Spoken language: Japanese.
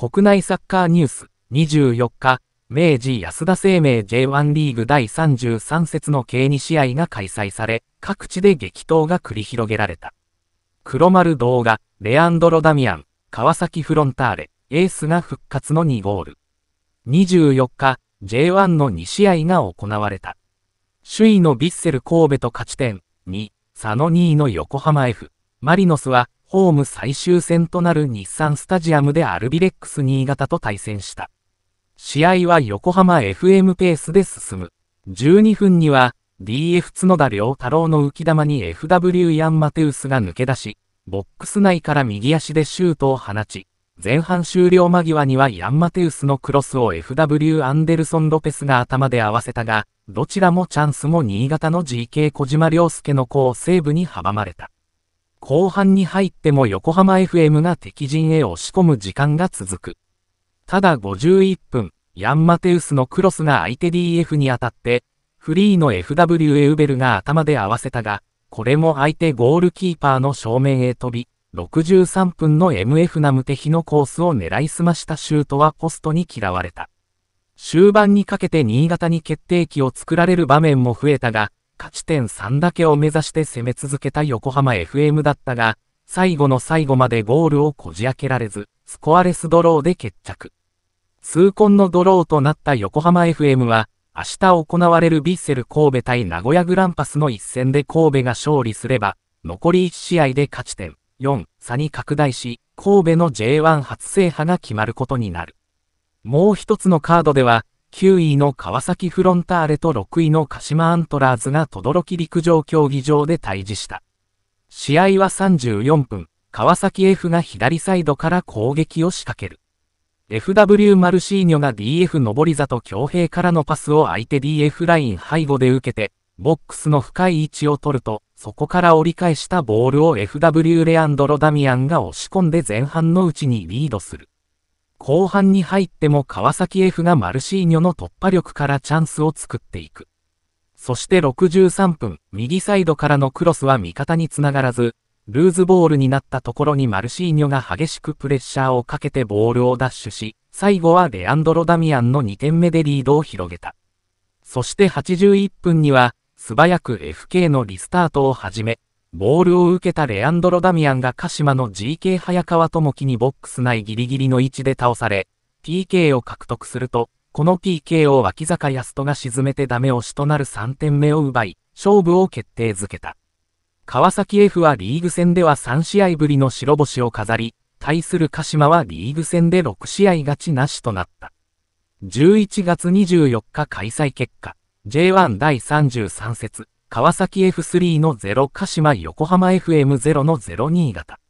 国内サッカーニュース24日、明治安田生命 J1 リーグ第33節の計2試合が開催され、各地で激闘が繰り広げられた。黒丸動画、レアンドロ・ダミアン、川崎フロンターレ、エースが復活の2ゴール。24日、J1 の2試合が行われた。首位のヴィッセル神戸と勝ち点2、佐野2位の横浜 F、マリノスはホーム最終戦となる日産スタジアムでアルビレックス新潟と対戦した。試合は横浜 FM ペースで進む。12分には DF 角田良太郎の浮き球に FW ヤン・マテウスが抜け出し、ボックス内から右足でシュートを放ち、前半終了間際にはヤン・マテウスのクロスを FW アンデルソン・ロペスが頭で合わせたが、どちらもチャンスも新潟の GK 小島良介の子をセーブに阻まれた。後半に入っても横浜 FM が敵陣へ押し込む時間が続く。ただ51分、ヤン・マテウスのクロスが相手 DF に当たって、フリーの FW エウベルが頭で合わせたが、これも相手ゴールキーパーの正面へ飛び、63分の MF ナムテヒのコースを狙いすましたシュートはポストに嫌われた。終盤にかけて新潟に決定機を作られる場面も増えたが、勝ち点3だけを目指して攻め続けた横浜 FM だったが、最後の最後までゴールをこじ開けられず、スコアレスドローで決着。痛恨のドローとなった横浜 FM は、明日行われるヴィッセル神戸対名古屋グランパスの一戦で神戸が勝利すれば、残り1試合で勝ち点4差に拡大し、神戸の J1 初制覇が決まることになる。もう一つのカードでは、9位の川崎フロンターレと6位の鹿島アントラーズが轟陸上競技場で対峙した。試合は34分、川崎 F が左サイドから攻撃を仕掛ける。FW マルシーニョが DF 上と強兵からのパスを相手 DF ライン背後で受けて、ボックスの深い位置を取ると、そこから折り返したボールを FW レアンドロ・ダミアンが押し込んで前半のうちにリードする。後半に入っても川崎 F がマルシーニョの突破力からチャンスを作っていく。そして63分、右サイドからのクロスは味方につながらず、ルーズボールになったところにマルシーニョが激しくプレッシャーをかけてボールを奪取し、最後はレアンドロ・ダミアンの2点目でリードを広げた。そして81分には、素早く FK のリスタートを始め、ボールを受けたレアンドロ・ダミアンが鹿島の GK 早川智樹にボックス内ギリギリの位置で倒され、PK を獲得すると、この PK を脇坂康人が沈めてダメ押しとなる3点目を奪い、勝負を決定づけた。川崎 F はリーグ戦では3試合ぶりの白星を飾り、対する鹿島はリーグ戦で6試合勝ちなしとなった。11月24日開催結果、J1 第33節。川崎 F3 の0鹿島横浜 FM0 の0新潟。